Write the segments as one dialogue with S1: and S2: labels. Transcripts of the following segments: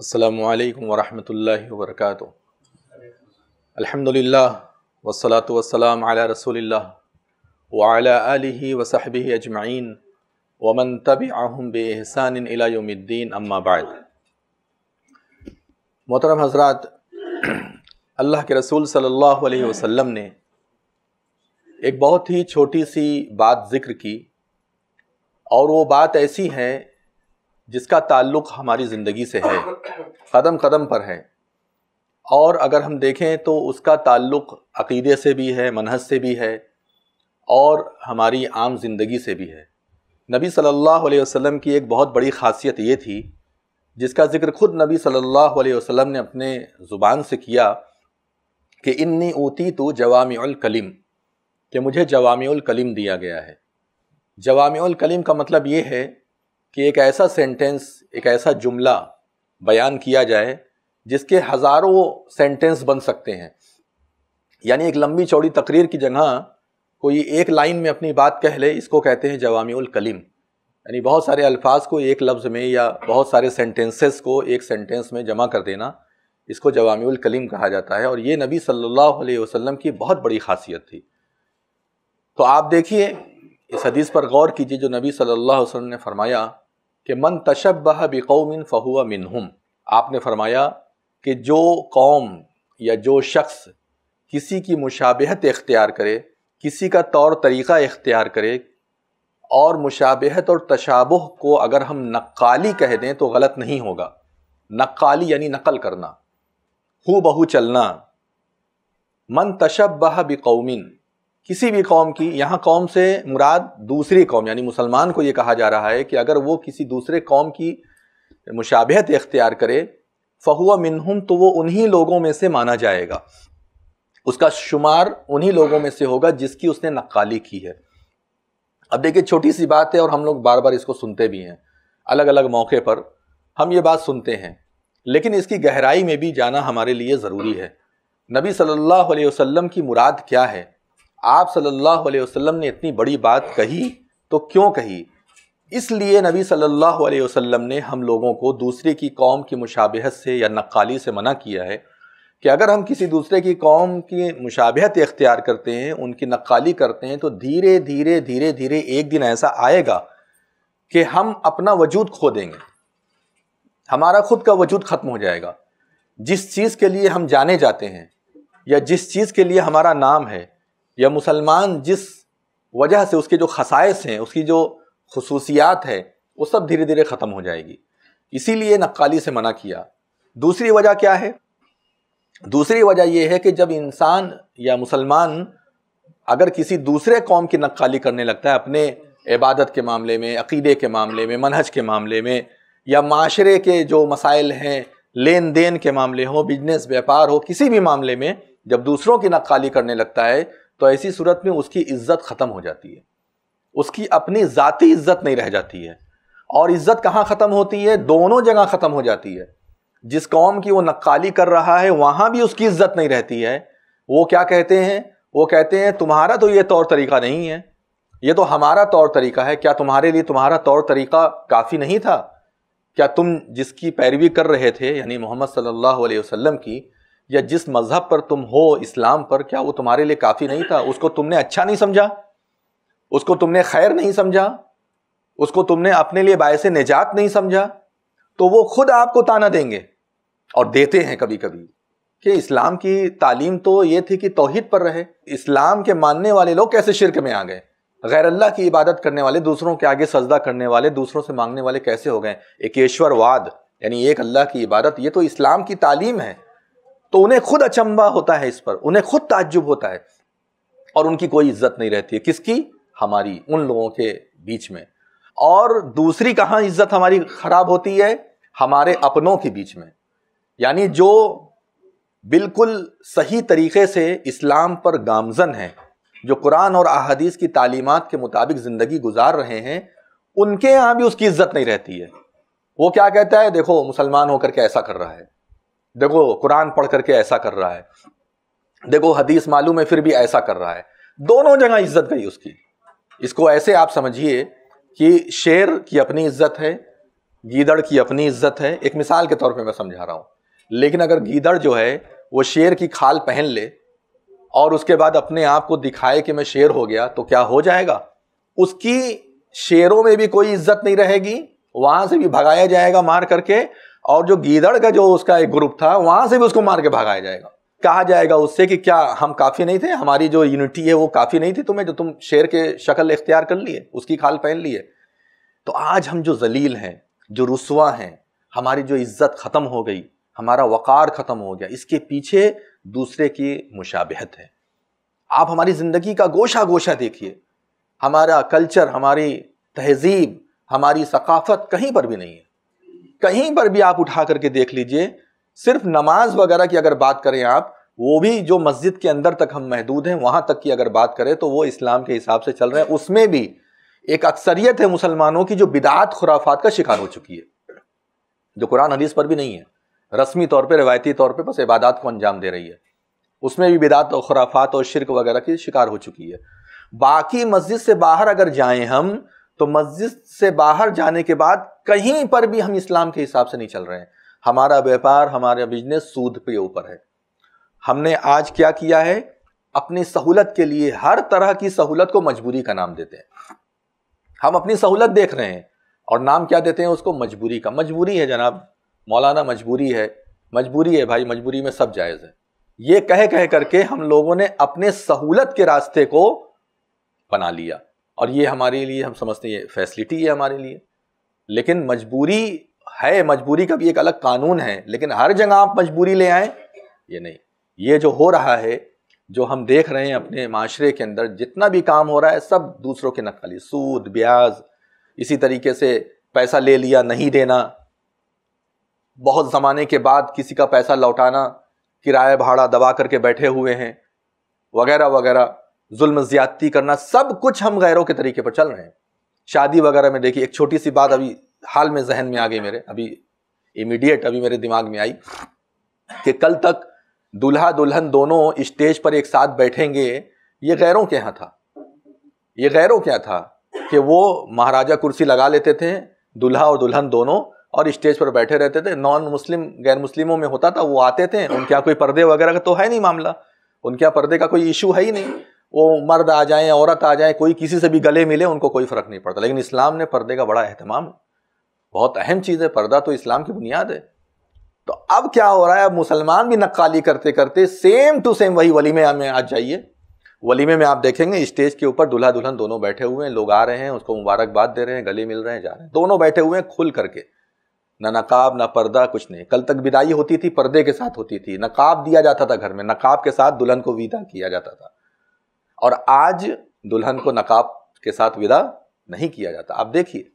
S1: असलकम वरहमल वर्क अलहमदिल्ला वसलात वसलाम आला रसोल्ला वाला वसहब अजमाइन वमन तब आहम बेहसानद्दीन अम्माबाद मोहतरम हजरात अल्लाह के रसूल सल्लल्लाहु अलैहि वसल्लम ने एक बहुत ही छोटी सी बात ज़िक्र की और वो बात ऐसी है जिसका ताल्लुक़ हमारी ज़िंदगी से है कदम कदम पर है और अगर हम देखें तो उसका ताल्लुक़ अकीदे से भी है मनहज से भी है और हमारी आम ज़िंदगी से भी है नबी सल्लल्लाहु अलैहि वसल्लम की एक बहुत बड़ी खासियत ये थी जिसका ज़िक्र खुद नबी सल्लल्लाहु अलैहि वसल्लम ने अपने ज़ुबान से किया कि इन्नी ऊती तो कलीम कि मुझे कलीम दिया गया है कलीम का मतलब ये है कि एक ऐसा सेंटेंस एक ऐसा जुमला बयान किया जाए जिसके हज़ारों सेंटेंस बन सकते हैं यानी एक लंबी चौड़ी तकरीर की जगह कोई एक लाइन में अपनी बात कह ले इसको कहते हैं जवामील कलीम यानी बहुत सारे अल्फाज को एक लफ्ज़ में या बहुत सारे सेंटेंसेस को एक सेंटेंस में जमा कर देना इसको जवामील कलीम कहा जाता है और ये नबी सल्लल्लाहु अलैहि वसल्लम की बहुत बड़ी खासियत थी तो आप देखिए इस हदीस पर गौर कीजिए जो नबी सल्ला अलैहि ने फरमाया कि मन तशब तशब्बह बिकौमिन फ़हुआ मिनहुम आपने फरमाया कि जो कौम या जो शख्स किसी की मुशाबहत इख्तियार करे किसी का तौर तरीक़ा इख्तियार करे और मुशाबहत और तशाबह को अगर हम नक्काली कह दें तो गलत नहीं होगा नक्काली यानी नकल करना हो बहू चलना मन तशब तशब्बह बिकौमिन किसी भी कौम की यहाँ कौम से मुराद दूसरी कौम यानी मुसलमान को ये कहा जा रहा है कि अगर वो किसी दूसरे कौम की मुशाबहत इख्तियार करे फ़हुआ मिनहम तो वो उन्हीं लोगों में से माना जाएगा उसका शुमार उन्हीं लोगों में से होगा जिसकी उसने नक्काली की है अब देखिए छोटी सी बात है और हम लोग बार बार इसको सुनते भी हैं अलग अलग मौके पर हम ये बात सुनते हैं लेकिन इसकी गहराई में भी जाना हमारे लिए ज़रूरी है नबी सल्लल्लाहु अलैहि वसल्लम की मुराद क्या है आप सल्लल्लाहु अलैहि वसल्लम ने इतनी बड़ी बात कही तो क्यों कही इसलिए नबी सल्लल्लाहु अलैहि वसल्लम ने हम लोगों को दूसरे की कौम की मुशाबहत से या नक्काली से मना किया है कि अगर हम किसी दूसरे की कौम की मुशाबहत इख्तियार करते हैं उनकी नक्काली करते हैं तो धीरे धीरे धीरे धीरे एक दिन ऐसा आएगा कि हम अपना वजूद खो देंगे हमारा खुद का वजूद ख़त्म हो जाएगा जिस चीज़ के लिए हम जाने जाते हैं या जिस चीज़ के लिए हमारा नाम है या मुसलमान जिस वजह से उसके जो खसाइस हैं उसकी जो खसूसियात है वो सब धीरे धीरे ख़त्म हो जाएगी इसीलिए नक्काली से मना किया दूसरी वजह क्या है दूसरी वजह यह है कि जब इंसान या मुसलमान अगर किसी दूसरे कौम की नक्काली करने लगता है अपने इबादत के मामले में अकीदे के मामले में मनहज के मामले में या माशरे के जो मसाइल हैं लेन देन के मामले हों बिजनेस व्यापार हो किसी भी मामले में जब दूसरों की नक्काली करने लगता है तो ऐसी सूरत में उसकी इज्जत ख़त्म हो जाती है उसकी अपनी ज़ाती इज्जत नहीं रह जाती है और इज्जत कहाँ ख़त्म होती है दोनों जगह ख़त्म हो जाती है जिस कौम की वो नक्काली कर रहा है वहाँ भी उसकी इज्जत नहीं रहती है वो क्या कहते हैं वो कहते हैं तुम्हारा तो ये तौर तरीका नहीं है ये तो हमारा तौर तरीका है क्या तुम्हारे लिए तुम्हारा तौर तरीका काफ़ी नहीं था क्या तुम जिसकी पैरवी कर रहे थे यानी मोहम्मद सल्लल्लाहु अलैहि वसल्लम की या जिस मज़हब पर तुम हो इस्लाम पर क्या वो तुम्हारे लिए काफ़ी नहीं था उसको तुमने अच्छा नहीं समझा उसको तुमने खैर नहीं समझा उसको तुमने अपने लिए बायस निजात नहीं समझा तो वो खुद आपको ताना देंगे और देते हैं कभी कभी कि इस्लाम की तालीम तो ये थी कि तोहिद पर रहे इस्लाम के मानने वाले लोग कैसे शिरक में आ गए गैर अल्लाह की इबादत करने वाले दूसरों के आगे सजदा करने वाले दूसरों से मांगने वाले कैसे हो गए एकेश्वरवाद यानी एक अल्लाह की इबादत ये तो इस्लाम की तालीम है तो उन्हें खुद अचंबा होता है इस पर उन्हें खुद ताज्जुब होता है और उनकी कोई इज्जत नहीं रहती है किसकी हमारी उन लोगों के बीच में और दूसरी कहाँ इज्जत हमारी खराब होती है हमारे अपनों के बीच में यानी जो बिल्कुल सही तरीके से इस्लाम पर गामजन है जो कुरान और अहदीस की तालीमत के मुताबिक ज़िंदगी गुजार रहे हैं उनके यहाँ भी उसकी इज्जत नहीं रहती है वो क्या कहता है देखो मुसलमान होकर के ऐसा कर रहा है देखो कुरान पढ़ करके ऐसा कर रहा है देखो हदीस मालूम है फिर भी ऐसा कर रहा है दोनों जगह इज्जत गई उसकी इसको ऐसे आप समझिए कि शेर की अपनी इज्जत है गीदड़ की अपनी इज्जत है एक मिसाल के तौर पे मैं समझा रहा हूँ लेकिन अगर गीदड़ जो है वो शेर की खाल पहन ले और उसके बाद अपने आप को दिखाए कि मैं शेर हो गया तो क्या हो जाएगा उसकी शेरों में भी कोई इज्जत नहीं रहेगी वहां से भी भगाया जाएगा मार करके और जो गीदड़ का जो उसका एक ग्रुप था वहाँ से भी उसको मार के भगाया जाएगा कहा जाएगा उससे कि क्या हम काफ़ी नहीं थे हमारी जो यूनिटी है वो काफ़ी नहीं थी तुम्हें जो तुम शेर के शक्ल इख्तियार कर लिए उसकी खाल पहन लिए तो आज हम जो जलील हैं जो रसुआ हैं हमारी जो इज्जत ख़त्म हो गई हमारा वक़ार ख़त्म हो गया इसके पीछे दूसरे की मुशाबहत है आप हमारी ज़िंदगी का गोशा गोशा देखिए हमारा कल्चर हमारी तहजीब हमारी सकाफत कहीं पर भी नहीं है कहीं पर भी आप उठा करके देख लीजिए सिर्फ नमाज वगैरह की अगर बात करें आप वो भी जो मस्जिद के अंदर तक हम महदूद हैं वहाँ तक की अगर बात करें तो वो इस्लाम के हिसाब से चल रहे हैं उसमें भी एक अक्सरियत है मुसलमानों की जो बिदात खुराफात का शिकार हो चुकी है जो कुरान हदीस पर भी नहीं है रस्मी तौर पर रवायती तौर पर बस इबादत को अंजाम दे रही है उसमें भी बिदात और खुराफात और शिरक वगैरह की शिकार हो चुकी है बाकी मस्जिद से बाहर अगर जाएं हम तो मस्जिद से बाहर जाने के बाद कहीं पर भी हम इस्लाम के हिसाब से नहीं चल रहे हैं हमारा व्यापार हमारा बिजनेस सूद के ऊपर है हमने आज क्या किया है अपनी सहूलत के लिए हर तरह की सहूलत को मजबूरी का नाम देते हैं हम अपनी सहूलत देख रहे हैं और नाम क्या देते हैं उसको मजबूरी का मजबूरी है जनाब मौलाना मजबूरी है मजबूरी है भाई मजबूरी में सब जायज़ है ये कह कह करके हम लोगों ने अपने सहूलत के रास्ते को बना लिया और ये हमारे लिए हम समझते हैं फैसिलिटी है हमारे लिए लेकिन मजबूरी है मजबूरी का भी एक अलग कानून है लेकिन हर जगह आप मजबूरी ले आए ये नहीं ये जो हो रहा है जो हम देख रहे हैं अपने माशरे के अंदर जितना भी काम हो रहा है सब दूसरों के नकली सूद ब्याज इसी तरीके से पैसा ले लिया नहीं देना बहुत ज़माने के बाद किसी का पैसा लौटाना किराया भाड़ा दबा करके बैठे हुए हैं वगैरह वगैरह जुल्म ज़्यादती करना सब कुछ हम गैरों के तरीके पर चल रहे हैं शादी वगैरह में देखिए एक छोटी सी बात अभी हाल में जहन में आ गई मेरे अभी इमीडिएट अभी मेरे दिमाग में आई कि कल तक दूल्हा दुल्हन दोनों स्टेज पर एक साथ बैठेंगे ये गैरों के यहाँ था ये गैरों क्या था कि वो महाराजा कुर्सी लगा लेते थे दुल्हा और दुल्हन दोनों और स्टेज पर बैठे रहते थे नॉन मुस्लिम गैर मुस्लिमों में होता था वो आते थे उनके यहाँ कोई पर्दे वगैरह का तो है नहीं मामला उनके यहाँ पर्दे का कोई इशू है ही नहीं वो मर्द आ जाएं औरत आ जाए कोई किसी से भी गले मिले उनको कोई फ़र्क नहीं पड़ता लेकिन इस्लाम ने पर्दे का बड़ा अहतमाम बहुत अहम चीज़ है पर्दा तो इस्लाम की बुनियाद है तो अब क्या हो रहा है अब मुसलमान भी नक्काली करते करते सेम टू सेम वही वलीमे में आज जाइए वलीमे में आप देखेंगे स्टेज के ऊपर दुल्हा दुल्हन दोनों बैठे हुए हैं लोग आ रहे हैं उसको मुबारकबाद दे रहे हैं गले मिल रहे हैं जा रहे हैं दोनों बैठे हुए हैं खुल करके ना नकाब ना पर्दा कुछ नहीं कल तक विदाई होती थी पर्दे के साथ होती थी नकाब दिया जाता था घर में नकाब के साथ दुल्हन को विदा किया जाता था और आज दुल्हन को नकाब के साथ विदा नहीं किया जाता आप देखिए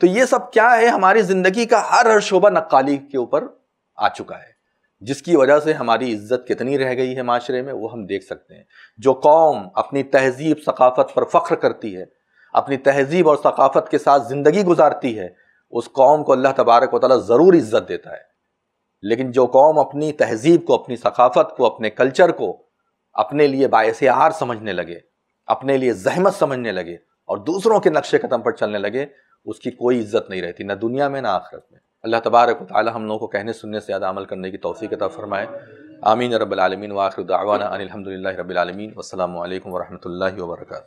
S1: तो ये सब क्या है हमारी जिंदगी का हर हर शोभा नक्काली के ऊपर आ चुका है जिसकी वजह से हमारी इज्जत कितनी रह गई है माशरे में वो हम देख सकते हैं जो कौम अपनी तहजीब सकाफत पर फख्र करती है अपनी तहजीब और सकाफत के साथ ज़िंदगी गुजारती है उस कौम को अल्लाह तबारक वाली ज़रूर इज्जत देता है लेकिन जो कौम अपनी तहजीब को अपनी सकाफत को अपने कल्चर को अपने लिए बायस आर समझने लगे अपने लिए जहमत समझने लगे और दूसरों के नक्शे कदम पर चलने लगे उसकी कोई इज्जत नहीं रहती ना दुनिया में ना आखिरत में अल्लाह तबारक ताली हम लोगों को कहने सुनने से ज़्यादा अमल करने की तोफ़ी कता फ़रमाए आमीन रबालमीन वाखिर दावाना अनिलहमदिल्ला रबालमीन असल वरहमल वर्का